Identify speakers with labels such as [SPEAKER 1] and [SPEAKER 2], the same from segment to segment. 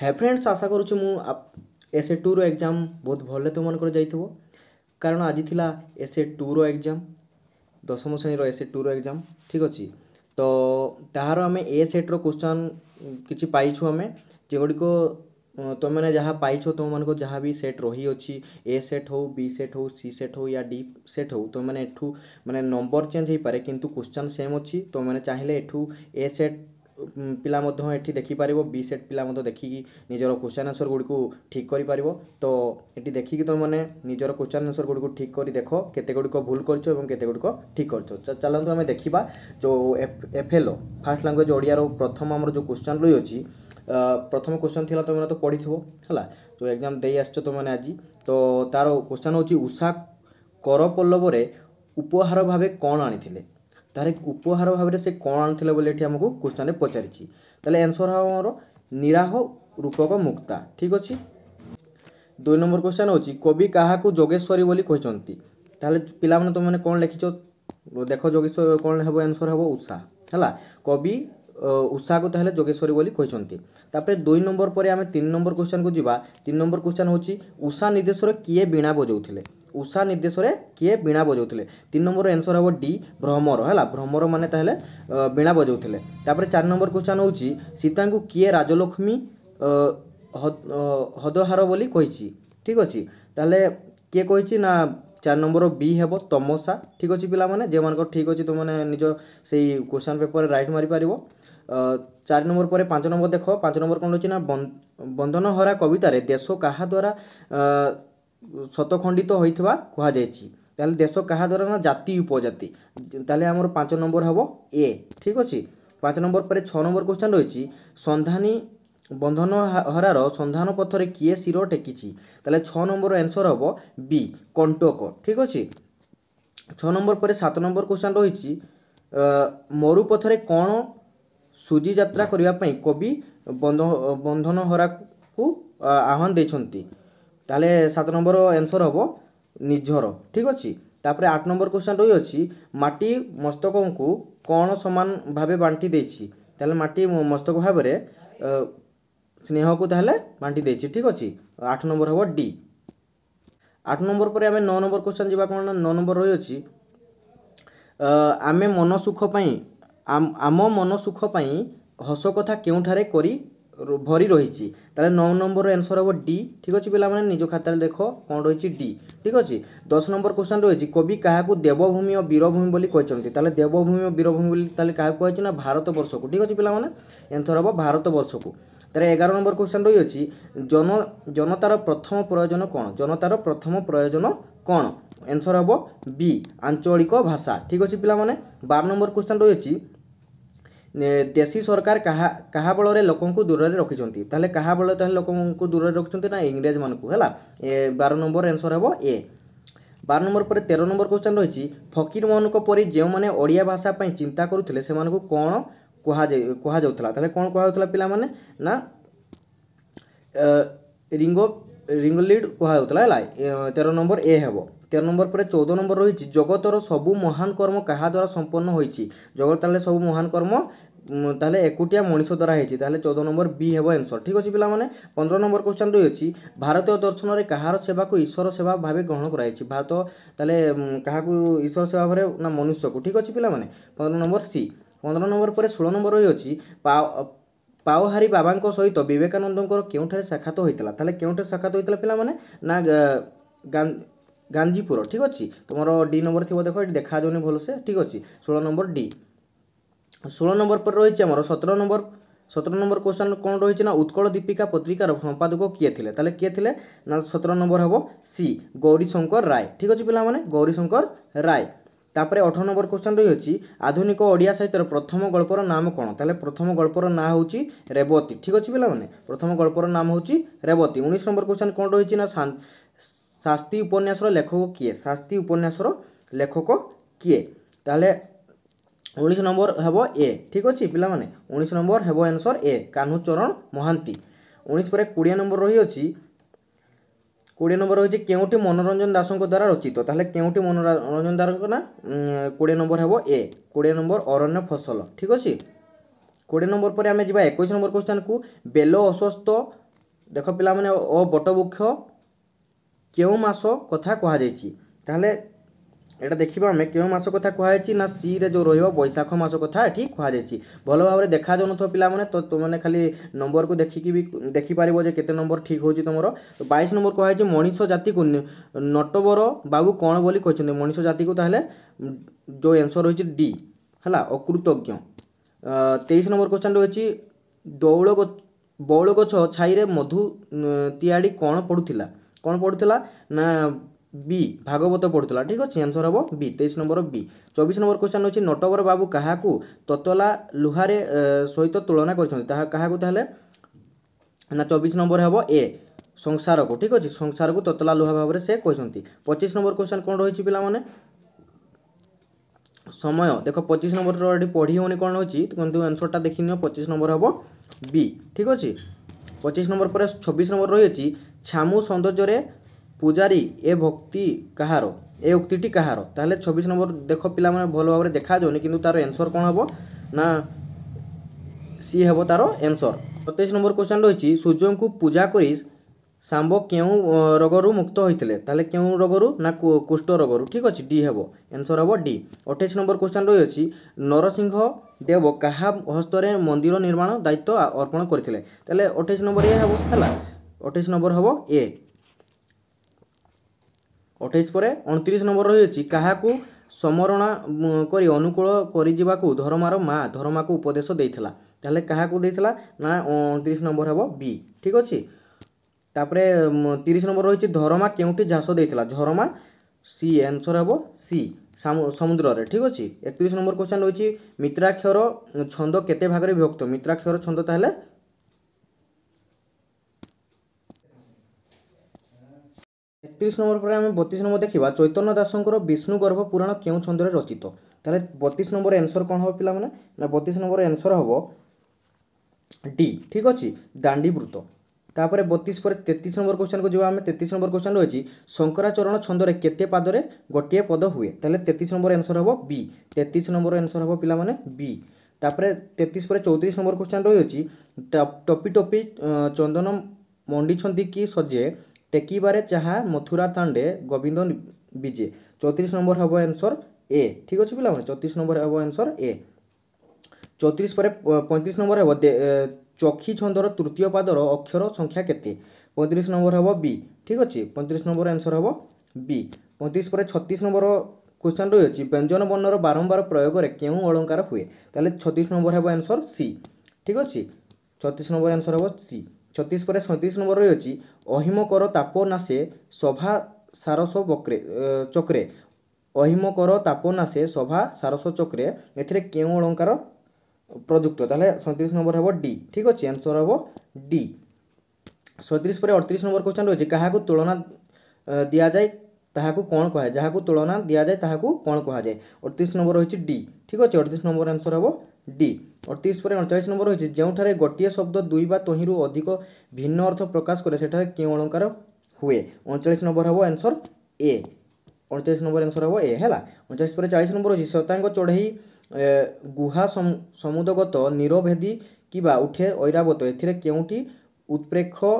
[SPEAKER 1] है फ्रेंड्स आशा करुच्छे मुझे टू रग्जाम बहुत भले तुम तो मन कारण आज थी एस ए टू एग्जाम दशम श्रेणी एस ए टू रग्जाम ठीक अच्छे तो तहार आम ए सेट रोश्चन किसी पाई आम जेगुड़िक तुमने जहाँ पाइ तुम मानक जहाँ भी सेट रही अच्छी ए सेट हो बी सेट हो सी सेट हो या डी सेट हो तुम मैंने मैंने नंबर चेंज हो पाए कि क्वेश्चन सेम अच्छी तुम मैंने चाहिए यठू ए सेट ପିଲା ମଧ୍ୟ ଏଠି ଦେଖିପାରିବ ବି ସେଟ୍ ପିଲା ମଧ୍ୟ ଦେଖିକି ନିଜର କୋଶ୍ଚିନ୍ ଆନ୍ସର୍ ଗୁଡ଼ିକୁ ଠିକ୍ କରିପାରିବ ତ ଏଠି ଦେଖିକି ତୁମେମାନେ ନିଜର କୋଶ୍ଚିନ୍ ଆନ୍ସର୍ ଗୁଡ଼ିକୁ ଠିକ୍ କରି ଦେଖ କେତେ ଗୁଡ଼ିକ ଭୁଲ କରିଛ ଏବଂ କେତେ ଗୁଡ଼ିକ ଠିକ୍ କରିଛ ଚାଲନ୍ତୁ ଆମେ ଦେଖିବା ଯେଉଁ ଏଫ୍ଏଲ୍ଓ ଫାର୍ଷ୍ଟ ଲାଙ୍ଗୁଏଜ୍ ଓଡ଼ିଆର ପ୍ରଥମ ଆମର ଯେଉଁ କୋଶ୍ଚିନ୍ ରହିଅଛି ପ୍ରଥମ କୋଶ୍ଚିନ୍ ଥିଲା ତୁମେମାନେ ତ ପଢ଼ିଥିବ ହେଲା ଯେଉଁ ଏକ୍ଜାମ୍ ଦେଇ ଆସିଛ ତୁମେମାନେ ଆଜି ତ ତା'ର କୋଶ୍ଚିନ୍ ହେଉଛି ଉଷା କରପଲ୍ଲବରେ ଉପହାର ଭାବେ କ'ଣ ଆଣିଥିଲେ ତାହେଲେ ଉପହାର ଭାବରେ ସେ କ'ଣ ଆଣିଥିଲେ ବୋଲି ଏଠି ଆମକୁ କ୍ୱେଶ୍ଚନ୍ରେ ପଚାରିଛି ତାହେଲେ ଆନ୍ସର୍ ହେବ ଆମର ନିରାହ ରୂପକ ମୁକ୍ତା ଠିକ୍ ଅଛି ଦୁଇ ନମ୍ବର କ୍ୱେଶ୍ଚନ୍ ହେଉଛି କବି କାହାକୁ ଯୋଗେଶ୍ୱରୀ ବୋଲି କହିଛନ୍ତି ତାହେଲେ ପିଲାମାନେ ତୁମେମାନେ କ'ଣ ଲେଖିଛ ଦେଖ ଯୋଗେଶ୍ୱର କ'ଣ ହେବ ଆନ୍ସର୍ ହେବ ଉଷା ହେଲା କବି ଉଷାକୁ ତାହେଲେ ଯୋଗେଶ୍ୱରୀ ବୋଲି କହିଛନ୍ତି ତାପରେ ଦୁଇ ନମ୍ବର ପରେ ଆମେ ତିନି ନମ୍ବର କ୍ୱେଶ୍ଚନ୍କୁ ଯିବା ତିନି ନମ୍ବର କ୍ୱେଶ୍ଚନ୍ ହେଉଛି ଉଷା ନିର୍ଦ୍ଦେଶରେ କିଏ ବୀଣା ବଜାଉଥିଲେ ଉଷା ନିର୍ଦ୍ଦେଶରେ କିଏ ବୀଣା ବଜାଉଥିଲେ ତିନି ନମ୍ବର ଏନ୍ସର ହେବ ଡି ଭ୍ରମର ହେଲା ଭ୍ରମର ମାନେ ତାହେଲେ ବୀଣା ବଜାଉଥିଲେ ତାପରେ ଚାରି ନମ୍ବର କ୍ୱେଶ୍ଚନ୍ ହେଉଛି ସୀତାଙ୍କୁ କିଏ ରାଜଲକ୍ଷ୍ମୀ ହଦହାର ବୋଲି କହିଛି ଠିକ୍ ଅଛି ତାହେଲେ କିଏ କହିଛି ନା চার নম্বর বি হব তমসা ঠিক আছে পিলামানে যে ঠিক আছে তুমি নিজ সেই কোশ্চেন পেপরে রাইট মারিপার চার নম্বর পরে পাঁচ নম্বর দেখ পাঁচ নম্বর কোণ হচ্ছে না বন্দনহরা କବିତାରେ ଦେଶ କାହା ଦ୍ୱାରା শতখণ্ডিত ହୋଇଥିବା କୁହାଯାଇଛି ତାହେଲେ ଦେଶ କାହା ଦ୍ୱାରା ନା ଜାତି ଉପଜାତି ତାହେଲେ ଆମର ପାଞ୍ଚ ନମ୍ବର ହେବ ଏ ଠିକ୍ ଅଛି ପାଞ୍ଚ ନମ୍ବର ପରେ ଛଅ ନମ୍ବର କ୍ୱେଶ୍ଚନ୍ ରହିଛି ସନ୍ଧାନୀ ବନ୍ଧନ ହରାର ସନ୍ଧାନ ପଥରେ କିଏ ଶିର ଟେକିଛି ତାହେଲେ ଛଅ ନମ୍ବର ଆନ୍ସର୍ ହେବ ବି କଣ୍ଟକ ଠିକ୍ ଅଛି ଛଅ ନମ୍ବର ପରେ ସାତ ନମ୍ବର କ୍ୱେଶ୍ଚନ୍ ରହିଛି ମରୁପଥରେ କ'ଣ ସୁଜି ଯାତ୍ରା କରିବା ପାଇଁ କବି ବନ୍ଧ ବନ୍ଧନହରାକୁ ଆହ୍ୱାନ ଦେଇଛନ୍ତି তাহলে সাত নম্বর ଆନ୍ସର୍ ହେବ ନିର୍ଝର ଠିକ୍ ଅଛି ତାପରେ ଆଠ ନମ୍ବର କ୍ୱେଶ୍ଚନ୍ ରହିଅଛି ମାଟି ମସ୍ତକଙ୍କୁ କ'ଣ ସମାନ ଭାବେ ବାଣ୍ଟି ଦେଇଛି ତାହେଲେ ମାଟି ମସ୍ତକ ଭାବରେ ସ୍ନେହକୁ ତାହେଲେ ବାଣ୍ଟି ଦେଇଛି ଠିକ୍ ଅଛି ଆଠ ନମ୍ବର ହେବ ଡି ଆଠ ନମ୍ବର ପରେ ଆମେ ନଅ ନମ୍ବର କ୍ୱେଶ୍ଚନ୍ ଯିବା କ'ଣ ନଅ ନମ୍ବର ରହିଅଛି ଆମେ ମନ ସୁଖ ପାଇଁ ଆମ ମନ ସୁଖ ପାଇଁ ହସ କଥା କେଉଁଠାରେ କରି ভরি রয়েছে তাহলে নয় নম্বর আনসর হব ডি ঠিক আছে পিলামানে নিজ খাতায় দেখ কোণ রয়েছে ডি ঠিক আছে দশ নম্বর কোশ্চেন রয়েছে কবি কাহাকু দেবভূমি ও বীরভূমি বলে কিন্তু তাহলে দেবভূমি ও বীরভূমি বলে তাহলে কাহাকু কুহাইছে না ভারতবর্ষকু ঠিক আছে পিলামানে আনসর হব ভারতবর্ষকু তাহলে এগারো নম্বর কোশ্চেন রয়েছে জন জনতার প্রথম প্রয়োজন কোণ জনতার প্রথম প্রয়োজন কোণ আনসর হব বি আঞ্চলিক ভাষা ঠিক আছে পিলামানে বার নম্বর কোশ্চেন রয়েছে ଦେଶୀ ସରକାର କାହା କାହା ବଳରେ ଲୋକଙ୍କୁ ଦୂରରେ ରଖିଛନ୍ତି ତାହେଲେ କାହା ବଳରେ ତାହେଲେ ଲୋକଙ୍କୁ ଦୂରରେ ରଖିଛନ୍ତି ନା ଇଂରେଜମାନଙ୍କୁ ହେଲା ବାର ନମ୍ବର ଆନ୍ସର୍ ହେବ ଏ ବାର ନମ୍ବର ପରେ ତେର ନମ୍ବର କ୍ୱେଶ୍ଚନ୍ ରହିଛି ଫକୀରମୋହନଙ୍କ ପରି ଯେଉଁମାନେ ଓଡ଼ିଆ ଭାଷା ପାଇଁ ଚିନ୍ତା କରୁଥିଲେ ସେମାନଙ୍କୁ କ'ଣ କୁହାଯାଇ କୁହାଯାଉଥିଲା ତାହେଲେ କ'ଣ କୁହାଯାଉଥିଲା ପିଲାମାନେ ନା ରିଙ୍ଗ ରିଙ୍ଗଲିଡ୍ କୁହାଯାଉଥିଲା ହେଲା ତେର ନମ୍ବର ଏ ହେବ ତେର ନମ୍ବର ପରେ ଚଉଦ ନମ୍ବର ରହିଛି ଜଗତର ସବୁ ମହାନ କର୍ମ କାହା ଦ୍ୱାରା ସମ୍ପନ୍ନ ହୋଇଛି ଜଗତ ତାହେଲେ ସବୁ ମହାନ କର୍ମ ତାହେଲେ ଏକୁଟିଆ ମଣିଷ ଦ୍ୱାରା ହେଇଛି ତାହେଲେ ଚଉଦ ନମ୍ବର ବି ହେବ ଏନ୍ସର୍ ଠିକ୍ ଅଛି ପିଲାମାନେ ପନ୍ଦର ନମ୍ବର କ୍ୱେଶ୍ଚନ୍ ଦୁଇ ଅଛି ଭାରତୀୟ ଦର୍ଶନରେ କାହାର ସେବାକୁ ଈଶ୍ୱର ସେବା ଭାବେ ଗ୍ରହଣ କରାଯାଇଛି ଭାରତ ତାହେଲେ କାହାକୁ ଈଶ୍ୱର ସେବା ଭାବରେ ନା ମନୁଷ୍ୟକୁ ଠିକ୍ ଅଛି ପିଲାମାନେ ପନ୍ଦର ନମ୍ବର ସି ପନ୍ଦର ନମ୍ବର ପରେ ଷୋହଳ ନମ୍ବର ରହିଅଛି ପାଓହାରୀ ବାବାଙ୍କ ସହିତ ବିବେକାନନ୍ଦଙ୍କର କେଉଁଠାରେ ସାକ୍ଷାତ ହୋଇଥିଲା ତାହେଲେ କେଉଁଠାରେ ସାକ୍ଷାତ ହୋଇଥିଲା ପିଲାମାନେ ନା ଗାଞ୍ଜିପୁର ଠିକ୍ ଅଛି ତୁମର ଡି ନମ୍ବର ଥିବ ଦେଖ ଏଠି ଦେଖାଯାଉନି ଭଲସେ ଠିକ୍ ଅଛି ଷୋହଳ ନମ୍ବର ଡି 16 নম্বৰ পৰা ৰৈছে আমাৰ 17 নম্বৰ 17 নম্বৰ কোৱেশ্চন কোন ৰৈছে না উৎকল দীপিকা পত্ৰিকাৰ সম্পাদক কো কিয়েtile tale ke tile na 17 নম্বৰ হব c গৌৰীশংকৰ ৰাই ঠিক আছে বেলা মানে গৌৰীশংকৰ ৰাই তাৰ পাৰে 18 নম্বৰ কোৱেশ্চন ৰৈ আছে আধুনিক অড়িয়া সাহিত্যৰ প্ৰথম গল্পৰ নাম কোন tale prathama golpor na houchi reboti ঠিক আছে বেলা মানে প্ৰথম গল্পৰ নাম হ'উচি ৰেবতি 19 নম্বৰ কোৱেশ্চন কোন ৰৈছে না শাস্ত্ৰ উপন্যাছৰ লেখক কো কিয়ে শাস্ত্ৰ উপন্যাছৰ লেখক কো কিয়ে tale ଉଣେଇଶ ନମ୍ବର ହେବ ଏ ଠିକ୍ ଅଛି ପିଲାମାନେ ଉଣେଇଶ ନମ୍ବର ହେବ ଆନ୍ସର୍ ଏ କାହ୍ନୁ ଚରଣ ମହାନ୍ତି ଉଣେଇଶ ପରେ କୋଡ଼ିଏ ନମ୍ବର ରହିଅଛି କୋଡ଼ିଏ ନମ୍ବର ରହିଛି କେଉଁଠି ମନୋରଞ୍ଜନ ଦାସଙ୍କ ଦ୍ୱାରା ରଚିତ ତାହେଲେ କେଉଁଠି ମନୋରଞ୍ଜନ ଦାସଙ୍କ ନା କୋଡ଼ିଏ ନମ୍ବର ହେବ ଏ କୋଡ଼ିଏ ନମ୍ବର ଅରଣ୍ୟ ଫସଲ ଠିକ୍ ଅଛି କୋଡ଼ିଏ ନମ୍ବର ପରେ ଆମେ ଯିବା ଏକୋଇଶ ନମ୍ବର କ୍ୱେଶ୍ଚନ୍କୁ ବେଲ ଅସ୍ୱସ୍ଥ ଦେଖ ପିଲାମାନେ ଅ ବଟବୃକ୍ଷ କେଉଁ ମାସ କଥା କୁହାଯାଇଛି ତାହେଲେ এটা ଦେଖିବା ଆମେ କେଉଁ ମାସ କଥା କୁହାଯାଇଛି ନା ସିରେ ଯେଉଁ ରହିବ ବୈଶାଖ ମାସ କଥା ଏଠି କୁହାଯାଇଛି ଭଲ ଭାବରେ ଦେଖାଯାଉନଥିବ ପିଲାମାନେ ତ ତୁମେ ଖାଲି ନମ୍ବରକୁ ଦେଖିକି ବି ଦେଖିପାରିବ ଯେ କେତେ ନମ୍ବର ଠିକ୍ ହେଉଛି ତୁମର ତ ବାଇଶ ନମ୍ବର କୁହାଯାଇଛି ମଣିଷ ଜାତିକୁ ନଟବର ବାବୁ କ'ଣ ବୋଲି କହିଛନ୍ତି ମଣିଷ ଜାତିକୁ ତାହେଲେ ଯେଉଁ ଏନ୍ସର ରହିଛି ଡି ହେଲା ଅକୃତଜ୍ଞ ତେଇଶ ନମ୍ବର କ୍ୱେଶ୍ଚନ୍ ରହିଛି ଦୌଳ ବଉଳ ଗଛ ଛାଇରେ ମଧୁ ତିଆଡ଼ି କ'ଣ ପଡ଼ୁଥିଲା କ'ଣ ପଡ଼ୁଥିଲା ନା বি ভাগবত পড়ুতলা ঠিক আছে আনসর হব বি তেইশ নম্বর বি চবিশ নম্বর কোশ্চেন হচ্ছে নটবর বাবু কাহাকু ততলা লুহারে সহিত তুলনা করেছেন তাহা কাহাকু তাহলে না চবিশ নম্বর হব এ সংসারকু ঠিক আছে সংসারকু ততলা লুহা ভাবে সে কিন্তু পঁচিশ নম্বর কোশ্চেন কোণ রয়েছে পিলামানে সময় দেখ পঁচিশ নম্বর এটি পড়ি হোনি কোণ রয়েছে কিন্তু আনসরটা দেখি নিও পঁচিশ নম্বর হব বি ঠিক আছে পঁচিশ নম্বর পরে ছবিশ নম্বর রয়েছে ছামু সৌন্দর্যরে ପୂଜାରୀ ଏ ଭକ୍ତି କାହାର ଏ ଉକ୍ତିଟି କାହାର ତାହେଲେ ଛବିଶ ନମ୍ବର ଦେଖ ପିଲାମାନେ ଭଲ ଭାବରେ ଦେଖାଯାଉନି କିନ୍ତୁ ତାର ଏନ୍ସର୍ କ'ଣ ହେବ ନା ସି ହେବ ତାର ଏନ୍ସର୍ ସତେଇଶ ନମ୍ବର କ୍ୱେଶ୍ଚନ୍ ରହିଛି ସୂର୍ଯ୍ୟଙ୍କୁ ପୂଜା କରି ସାମ୍ବ କେଉଁ ରୋଗରୁ ମୁକ୍ତ ହୋଇଥିଲେ ତାହେଲେ କେଉଁ ରୋଗରୁ ନା କୁଷ୍ଠ ରୋଗରୁ ଠିକ୍ ଅଛି ଡି ହେବ ଏନ୍ସର୍ ହେବ ଡି ଅଠେଇଶ ନମ୍ବର କ୍ୱେଶ୍ଚନ୍ ରହିଅଛି ନରସିଂହ ଦେବ କାହା ହସ୍ତରେ ମନ୍ଦିର ନିର୍ମାଣ ଦାୟିତ୍ୱ ଅର୍ପଣ କରିଥିଲେ ତାହେଲେ ଅଠେଇଶ ନମ୍ବର ଏ ହେବ ହେଲା ଅଠେଇଶ ନମ୍ବର ହେବ ଏ ଅଠେଇଶ ପରେ ଅଣତିରିଶ ନମ୍ବର ରହିଅଛି କାହାକୁ ସମରଣା କରି ଅନୁକୂଳ କରିଯିବାକୁ ଧର୍ମାର ମା ଧର୍ମାକୁ ଉପଦେଶ ଦେଇଥିଲା ତାହେଲେ କାହାକୁ ଦେଇଥିଲା ନା ଅଣତିରିଶ ନମ୍ବର ହେବ ବି ଠିକ୍ ଅଛି ତାପରେ ତିରିଶ ନମ୍ବର ରହିଛି ଧରମା କେଉଁଠି ଝାସ ଦେଇଥିଲା ଝରମା ସି ଆନ୍ସର୍ ହେବ ସି ସମୁଦ୍ରରେ ଠିକ୍ ଅଛି ଏକତିରିଶ ନମ୍ବର କ୍ୱେଶ୍ଚନ୍ ରହିଛି ମିତ୍ରାକ୍ଷର ଛନ୍ଦ କେତେ ଭାଗରେ ବିଭକ୍ତ ମିତ୍ରାକ୍ଷର ଛନ୍ଦ ତାହେଲେ তেত্রিশ নম্বর পরে আমি বତିଶ নম্বর দেখিবা চୈତନ୍ୟ ଦାସଙ୍କର ବିଷ୍ଣୁ ଗର୍ଭ ପୁରାଣ କେଉଁ ଛନ୍ଦରେ ରଚିତ ତାହେଲେ ବତିଶ নম্বর ଆନ୍ସର କ'ଣ ହେବ ପିଲାମାନେ ନା ବତିଶ নম্বର ଆନ୍ସର ହେବ ଡି ଠିକ୍ ଅଛି ଦାଣ୍ଡିବୃତ ତାପରେ ବତିଶ ପରେ ତେତିଶ ନମ୍ବର କୋଶ୍ଚେନ୍କୁ ଯିବା ଆମେ ତେତିଶ ନମ୍ବର କୋଶ୍ଚେନ୍ ରହିଛି ଶଙ୍କରାଚରଣ ଛନ୍ଦରେ କେତେ ପାଦରେ ଗୋଟିଏ ପଦ ହୁଏ ତାହେଲେ ତେତିଶ ନମ୍ବର ଆନ୍ସର ହେବ ବି ତେତିଶ ନମ୍ବର ଆନ୍ସର ହେବ ପିଲାମାନେ ବି ତାପରେ ତେତିଶ ପରେ ଚଉତିରିଶ ନମ୍ବର କୋଶ୍ଚେନ୍ ରହିଅଛି ଟପି ଟପି ଚନ୍ଦନ ମଣ୍ଡିଛନ୍ତି କି ସଜେ ଟେକିବାରେ ଚାହା ମଥୁରା ତାଣ୍ଡେ ଗୋବିନ୍ଦ ବିଜେ ଚଉତିରିଶ ନମ୍ବର ହେବ ଆନ୍ସର୍ ଏ ଠିକ୍ ଅଛି ପିଲାମାନେ ଚଉତିରିଶ ନମ୍ବର ହେବ ଆନ୍ସର୍ ଏ ଚଉତିରିଶ ପରେ ପଇଁତିରିଶ ନମ୍ବର ହେବ ଚକ୍ଷୀ ଛନ୍ଦର ତୃତୀୟ ପାଦର ଅକ୍ଷର ସଂଖ୍ୟା କେତେ ପଇଁତିରିଶ ନମ୍ବର ହେବ ବି ଠିକ୍ ଅଛି ପଇଁତିରିଶ ନମ୍ବର ଆନ୍ସର୍ ହେବ ବି ପଇଁତିରିଶ ପରେ ଛତିଶ ନମ୍ବର क्वेश्चन रही व्यंजन वर्णर बारंबार प्रयोग में क्यों अलंकार हुए तेल छतीस नंबर है आंसर सी ठीक अच्छे छतीस नंबर आंसर हम सी ଛତିଶ ପରେ ସଇଁତିରିଶ ନମ୍ବର ରହିଅଛି ଅହିମକର ତାପ ନାଶେ ସଭା ସାରସ ବକ୍ରେ ଚକ୍ରେ ଅହିମକର ତାପ ନାଶେ ସଭା ସାରସ ଚକ୍ରେ ଏଥିରେ କେଉଁ ଅଳଙ୍କାର ପ୍ରଯୁକ୍ତ ତାହେଲେ ସଇଁତିରିଶ ନମ୍ବର ହେବ ଡି ଠିକ୍ ଅଛି ଆନ୍ସର୍ ହେବ ଡି ସଇଁତିରିଶ ପରେ ଅଠତିରିଶ ନମ୍ବର କ୍ୱେଶ୍ଚନ୍ ରହିଛି କାହାକୁ ତୁଳନା ଦିଆଯାଏ ତାହାକୁ କ'ଣ କୁହାଯାଏ ଯାହାକୁ ତୁଳନା ଦିଆଯାଏ ତାହାକୁ କ'ଣ କୁହାଯାଏ ଅଠତିରିଶ ନମ୍ବର ରହିଛି ଡି ଠିକ୍ ଅଛି ଅଠତିରିଶ ନମ୍ବର ଆନ୍ସର୍ ହେବ ଡି ଅଠତିରିଶ ପରେ ଅଣଚାଳିଶ ନମ୍ବର ରହିଛି ଯେଉଁଠାରେ ଗୋଟିଏ ଶବ୍ଦ ଦୁଇ ବା ତହିଁରୁ ଅଧିକ ଭିନ୍ନ ଅର୍ଥ ପ୍ରକାଶ କରେ ସେଠାରେ କେଉଁ ଅଳଙ୍କାର ହୁଏ ଅଣଚାଳିଶ ନମ୍ବର ହେବ ଆନ୍ସର୍ ଏ ଅଣଚାଳିଶ ନମ୍ବର ଆନ୍ସର୍ ହେବ ଏ ହେଲା ଅଣଚାଳିଶ ପରେ ଚାଳିଶ ନମ୍ବର ଅଛି ଶ୍ରୋତାଙ୍କ ଚଢ଼େଇ ଗୁହା ସମୁଦଗତ ନିରଭେଦୀ କିବା ଉଠେ ଐରାବତ ଏଥିରେ କେଉଁଟି ଉତ୍ପ୍ରେକ୍ଷ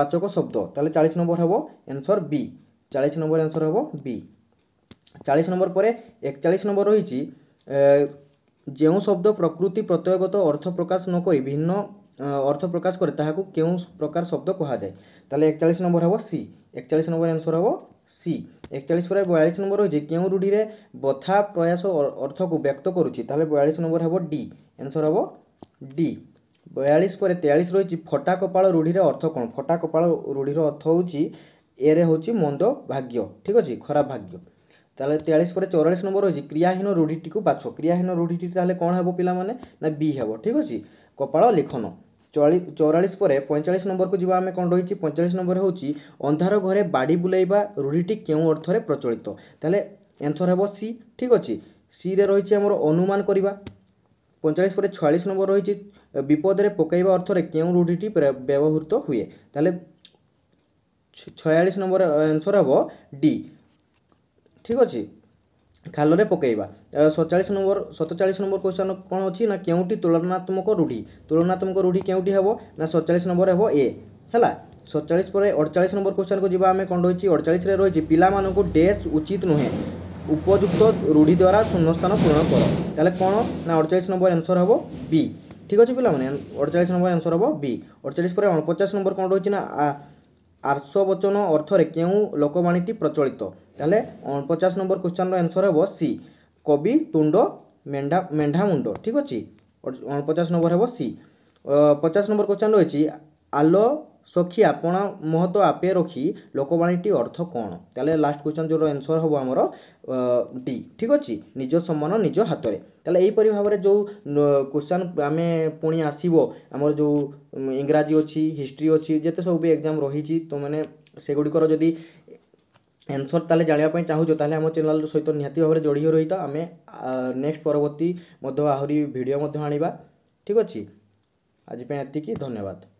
[SPEAKER 1] ବାଚକ ଶବ୍ଦ ତାହେଲେ ଚାଳିଶ ନମ୍ବର ହେବ ଆନ୍ସର୍ ବି ଚାଳିଶ ନମ୍ବର ଆନ୍ସର୍ ହେବ ବି ଚାଳିଶ ନମ୍ବର ପରେ ଏକଚାଳିଶ ନମ୍ବର ରହିଛି ଯେଉଁ ଶବ୍ଦ ପ୍ରକୃତି ପ୍ରତ୍ୟୟଗତ ଅର୍ଥ ପ୍ରକାଶ ନ କରି ଭିନ୍ନ ଅର୍ଥ ପ୍ରକାଶ କରେ ତାହାକୁ କେଉଁ ପ୍ରକାର ଶବ୍ଦ କୁହାଯାଏ ତାହେଲେ ଏକଚାଳିଶ ନମ୍ବର ହେବ ସି ଏକଚାଳିଶ ନମ୍ବର ଆନ୍ସର୍ ହେବ ସି ଏକଚାଳିଶ ପରେ ବୟାଳିଶ ନମ୍ବର ରହିଛି କେଉଁ ରୂଢ଼ିରେ ବଥା ପ୍ରୟାସ ଅର୍ଥକୁ ବ୍ୟକ୍ତ କରୁଛି ତାହେଲେ ବୟାଳିଶ ନମ୍ବର ହେବ ଡି ଆନ୍ସର୍ ହେବ ଡି ବୟାଳିଶ ପରେ ତେୟାଳିଶ ରହିଛି ଫଟା କପାଳ ରୂଢ଼ିର ଅର୍ଥ କ'ଣ ଫଟା କପାଳ ରୂଢ଼ିର ଅର୍ଥ ହେଉଛି এরে হচ্ছে মন্দ ভাগ্য ঠিক আছে খারাপ ভাগ্য তাহলে তেয়াল্লিশ পরে চৌরাশ নম্বর হচ্ছে ক্রিয়াহীন রূঢ়িটিকে বাছ ক্রিয়াহীন রূঢ়িটি তাহলে কোণ হব পিলামানে না বি হব ঠিক আছে কপাল লিখন চৌরাশ পরে পঁয়চাশ নম্বরক যা আমি কোণ রয়েছে পঁয়চাশ নম্বর হচ্ছে অন্ধার ঘরে বাড়ি বুলাইবা রূঢ়িটি কেউ অর্থরে প্রচলিত তাহলে এনসর হব সি ঠিক আছে সিরে রয়েছে আমার অনুমান করা পঁয়চাশ পরে ছয়াশ নম্বর রয়েছে বিপদরে পকাইবা অর্থরে কেউ রূঢ়িটি ব্যবহৃত হুয়ে তাহলে छयास नंबर आंसर हम डी ठीक अच्छे खाल में पकईवा सतचाश नंबर सतचाश नंबर क्वेश्चन कौन अच्छी ना क्यों तुलनात्मक रूढ़ी तुलनात्मक रूढ़ी क्यों हे ना सतचाश नंबर हे ए है सतचाश पर अड़चाश नंबर क्वेश्चन को जी आम कौन रही अड़चाश रही पिला डेस् उचित नुहे उपयुक्त रूढ़ी द्वारा शून्य स्थान पूरण कर तेल कौन ना अड़चाश नंबर आंसर हे बी ठीक अच्छे पे अड़चाश नंबर आंसर हे बी अड़चाश पर अणपचाश नंबर कौन रही ଆର୍ଶବଚନ ଅର୍ଥରେ କେଉଁ ଲୋକବାଣୀଟି ପ୍ରଚଳିତ ତାହେଲେ ପଚାଶ ନମ୍ବର କ୍ୱେଶ୍ଚନର ଆନ୍ସର ହେବ ସି କବି ତୁଣ୍ଡ ମେଣ୍ଢା ମେଣ୍ଢା ମୁଣ୍ଡ ଠିକ୍ ଅଛି ଅଣପଚାଶ ନମ୍ବର ହେବ ସି ପଚାଶ ନମ୍ବର କ୍ୱେଶ୍ଚନ ରହିଛି ଆଲୋ সখী আপন মহত্ব আপে রখি লোকবাণীটি অর্থ কোণ তাহলে লাস্ট কোশ্চেন যেটা আনসর হব আমার ডি ঠিক আছে নিজ সম্মান নিজ হাতরে তাহলে এইপরি ভাবে যে কোশ্চেন আমি পুঁ আসব আমার যে ইংরাজি অছি হিস্ট্রি অছি যেতে সব এক্সাম রয়েছে তো মানে সেগুড়ির যদি আনসর তাহলে জাঁয়া চাহুছ তাহলে আমার চ্যানেল সহিত নিহতি ভাবে যোড়ি রহিত আমি নেক্সট পরবর্তী মধ্য আহরি ভিডিও মধ্য আনবা ঠিক আছে আজপা এতিকি ধন্যবাদ